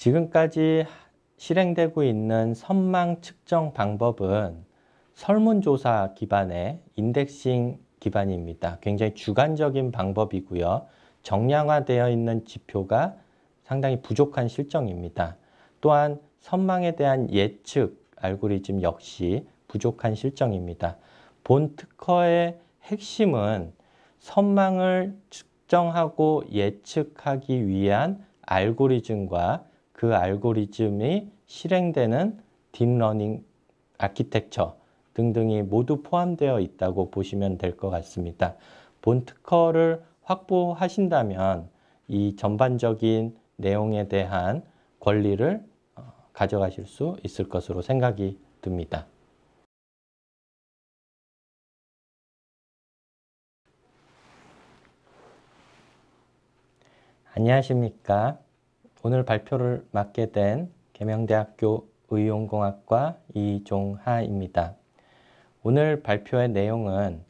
지금까지 실행되고 있는 선망 측정 방법은 설문조사 기반의 인덱싱 기반입니다. 굉장히 주관적인 방법이고요. 정량화되어 있는 지표가 상당히 부족한 실정입니다. 또한 선망에 대한 예측 알고리즘 역시 부족한 실정입니다. 본 특허의 핵심은 선망을 측정하고 예측하기 위한 알고리즘과 그 알고리즘이 실행되는 딥러닝 아키텍처 등등이 모두 포함되어 있다고 보시면 될 것 같습니다. 본특허를 확보하신다면 이 전반적인 내용에 대한 권리를 어, 가져가실 수 있을 것으로 생각이 듭니다. 안녕하십니까. 오늘 발표를 맡게 된 계명대학교 의용공학과 이종하입니다. 오늘 발표의 내용은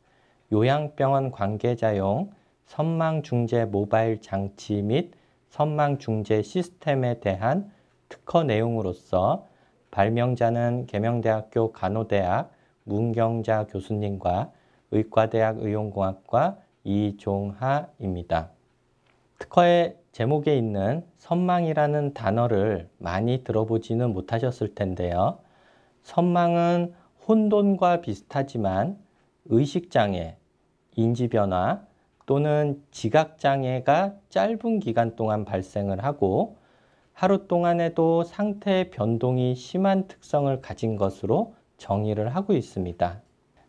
요양병원 관계자용 선망중재 모바일 장치 및 선망중재 시스템에 대한 특허 내용으로서 발명자는 계명대학교 간호대학 문경자 교수님과 의과대학 의용공학과 이종하입니다. 특허의 제목에 있는 선망이라는 단어를 많이 들어보지는 못하셨을 텐데요. 선망은 혼돈과 비슷하지만 의식장애, 인지변화 또는 지각장애가 짧은 기간 동안 발생을 하고 하루 동안에도 상태 변동이 심한 특성을 가진 것으로 정의를 하고 있습니다.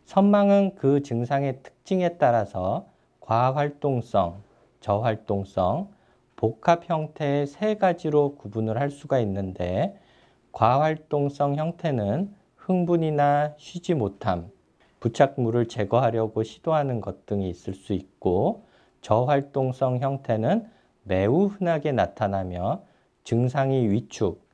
선망은 그 증상의 특징에 따라서 과활동성, 저활동성, 복합 형태의 세 가지로 구분을 할 수가 있는데 과활동성 형태는 흥분이나 쉬지 못함, 부착물을 제거하려고 시도하는 것 등이 있을 수 있고 저활동성 형태는 매우 흔하게 나타나며 증상이 위축,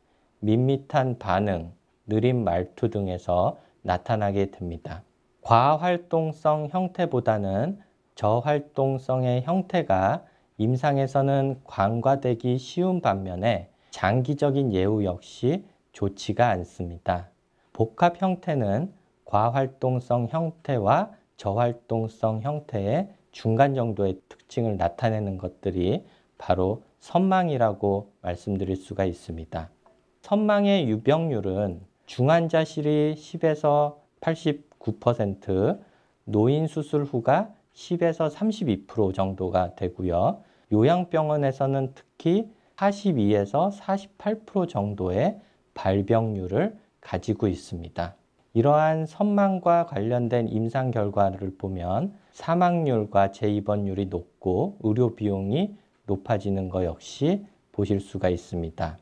밋밋한 반응, 느린 말투 등에서 나타나게 됩니다. 과활동성 형태보다는 저활동성의 형태가 임상에서는 관과되기 쉬운 반면에 장기적인 예후 역시 좋지가 않습니다. 복합 형태는 과활동성 형태와 저활동성 형태의 중간 정도의 특징을 나타내는 것들이 바로 선망이라고 말씀드릴 수가 있습니다. 선망의 유병률은 중환자실이 10에서 89%, 노인 수술 후가 10에서 32% 정도가 되고요. 요양병원에서는 특히 42에서 48% 정도의 발병률을 가지고 있습니다. 이러한 선망과 관련된 임상 결과를 보면 사망률과 재입원율이 높고 의료 비용이 높아지는 것 역시 보실 수가 있습니다.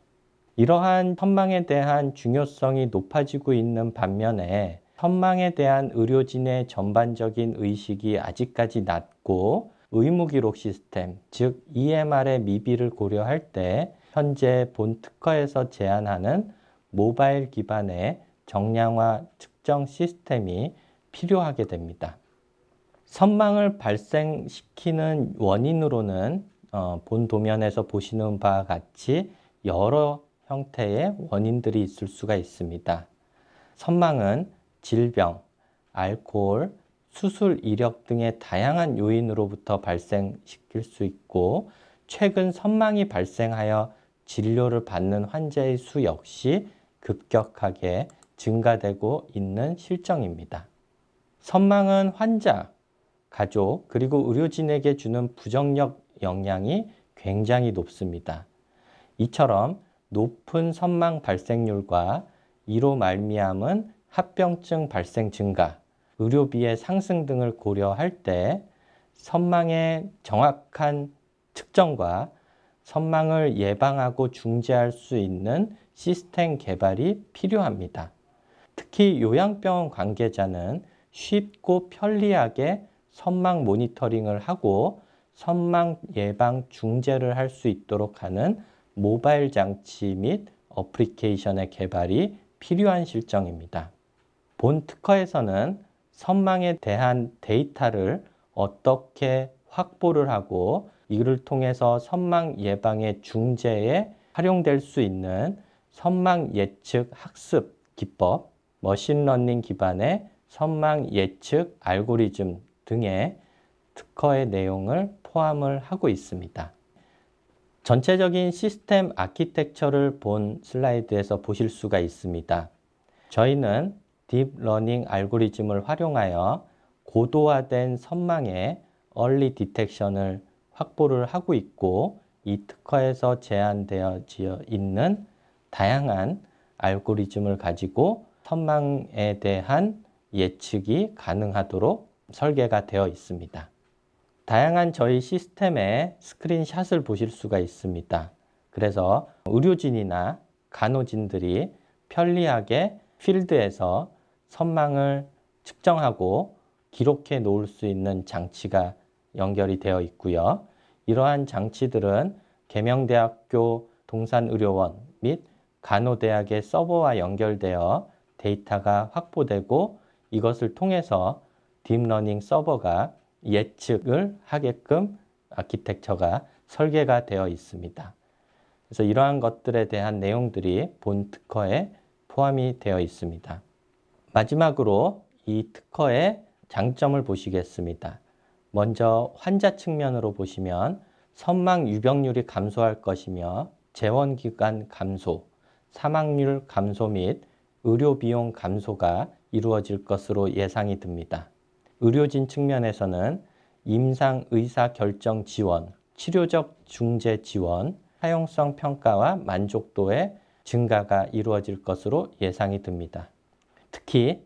이러한 선망에 대한 중요성이 높아지고 있는 반면에 현망에 대한 의료진의 전반적인 의식이 아직까지 낮고 의무기록 시스템, 즉 EMR의 미비를 고려할 때 현재 본 특허에서 제안하는 모바일 기반의 정량화 측정 시스템이 필요하게 됩니다. 선망을 발생시키는 원인으로는 어, 본 도면에서 보시는 바와 같이 여러 형태의 원인들이 있을 수가 있습니다. 선망은 질병, 알코올, 수술 이력 등의 다양한 요인으로부터 발생시킬 수 있고 최근 선망이 발생하여 진료를 받는 환자의 수 역시 급격하게 증가되고 있는 실정입니다. 선망은 환자, 가족, 그리고 의료진에게 주는 부정력 영향이 굉장히 높습니다. 이처럼 높은 선망 발생률과 이로 말미암은 합병증 발생 증가, 의료비의 상승 등을 고려할 때 선망의 정확한 측정과 선망을 예방하고 중재할 수 있는 시스템 개발이 필요합니다. 특히 요양병원 관계자는 쉽고 편리하게 선망 모니터링을 하고 선망 예방 중재를 할 수 있도록 하는 모바일 장치 및 어플리케이션의 개발이 필요한 실정입니다. 본 특허에서는 선망에 대한 데이터를 어떻게 확보를 하고 이를 통해서 선망 예방의 중재에 활용될 수 있는 선망 예측 학습 기법, 머신러닝 기반의 선망 예측 알고리즘 등의 특허의 내용을 포함을 하고 있습니다. 전체적인 시스템 아키텍처를 본 슬라이드에서 보실 수가 있습니다. 저희는 딥러닝 알고리즘을 활용하여 고도화된 선망의 얼리 디텍션을 확보를 하고 있고 이 특허에서 제한되어 있는 다양한 알고리즘을 가지고 선망에 대한 예측이 가능하도록 설계가 되어 있습니다. 다양한 저희 시스템의 스크린샷을 보실 수가 있습니다. 그래서 의료진이나 간호진들이 편리하게 필드에서 선망을 측정하고 기록해 놓을 수 있는 장치가 연결이 되어 있고요. 이러한 장치들은 계명대학교 동산의료원 및 간호대학의 서버와 연결되어 데이터가 확보되고 이것을 통해서 딥러닝 서버가 예측을 하게끔 아키텍처가 설계가 되어 있습니다. 그래서 이러한 것들에 대한 내용들이 본 특허에 포함이 되어 있습니다. 마지막으로 이 특허의 장점을 보시겠습니다. 먼저 환자 측면으로 보시면 선망 유병률이 감소할 것이며 재원기간 감소, 사망률 감소 및 의료비용 감소가 이루어질 것으로 예상이 듭니다. 의료진 측면에서는 임상 의사 결정 지원, 치료적 중재 지원, 사용성 평가와 만족도의 증가가 이루어질 것으로 예상이 듭니다. 특히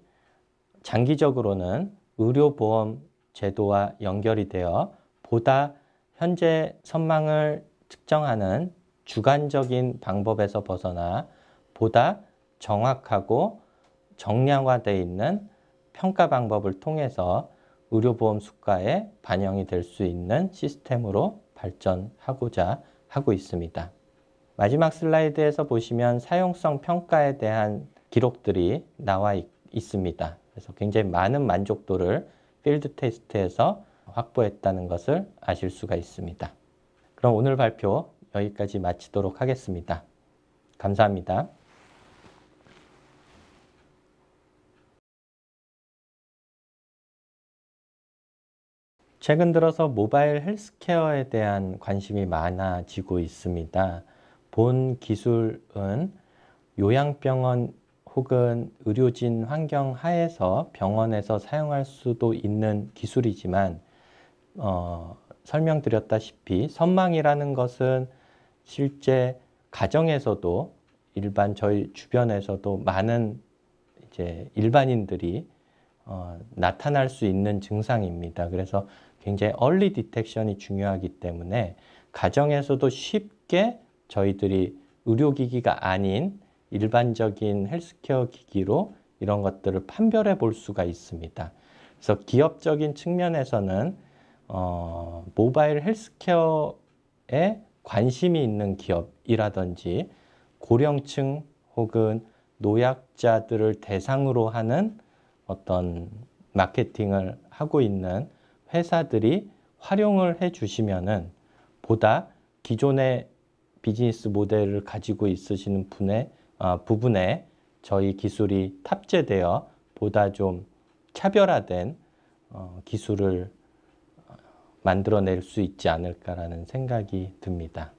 장기적으로는 의료보험 제도와 연결이 되어 보다 현재 선망을 측정하는 주관적인 방법에서 벗어나 보다 정확하고 정량화되어 있는 평가 방법을 통해서 의료보험 수가에 반영이 될 수 있는 시스템으로 발전하고자 하고 있습니다. 마지막 슬라이드에서 보시면 사용성 평가에 대한 기록들이 나와 있, 습니다 그래서 굉장히 많은 만족도를 필드 테스트에서 확보했다는 것을 아실 수가 있습니다. 그럼 오늘 발표 여기까지 마치도록 하겠습니다. 감사합니다. 최근 들어서 모바일 헬스케어에 대한 관심이 많아지고 있습니다. 본 기술은 요양병원 혹은 의료진 환경 하에서 병원에서 사용할 수도 있는 기술이지만 어, 설명드렸다시피 선망이라는 것은 실제 가정에서도 일반 저희 주변에서도 많은 이제 일반인들이 어, 나타날 수 있는 증상입니다. 그래서 굉장히 얼리 디텍션이 중요하기 때문에 가정에서도 쉽게 저희들이 의료기기가 아닌 일반적인 헬스케어 기기로 이런 것들을 판별해 볼 수가 있습니다. 그래서 기업적인 측면에서는 어, 모바일 헬스케어에 관심이 있는 기업이라든지 고령층 혹은 노약자들을 대상으로 하는 어떤 마케팅을 하고 있는 회사들이 활용을 해 주시면은 보다 기존의 비즈니스 모델을 가지고 있으시는 분의 어, 부분에 저희 기술이 탑재되어 보다 좀 차별화된 어, 기술을 어, 만들어낼 수 있지 않을까라는 생각이 듭니다.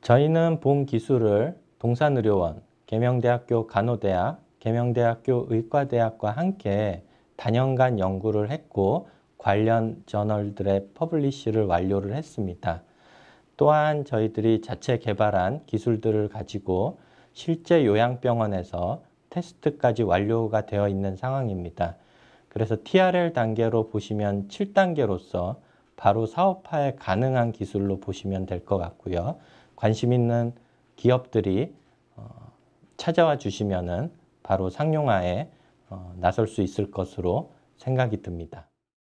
저희는 본 기술을 동산의료원, 계명대학교 간호대학, 계명대학교 의과대학과 함께 단연간 연구를 했고 관련 저널들의 퍼블리시를 완료를 했습니다. 또한 저희들이 자체 개발한 기술들을 가지고 실제 요양병원에서 테스트까지 완료가 되어 있는 상황입니다. 그래서 TRL 단계로 보시면 7단계로서 바로 사업화에 가능한 기술로 보시면 될 것 같고요. 관심 있는 기업들이 어, 찾아와 주시면 바로 상용화에 어, 나설 수 있을 것으로 생각이 듭니다.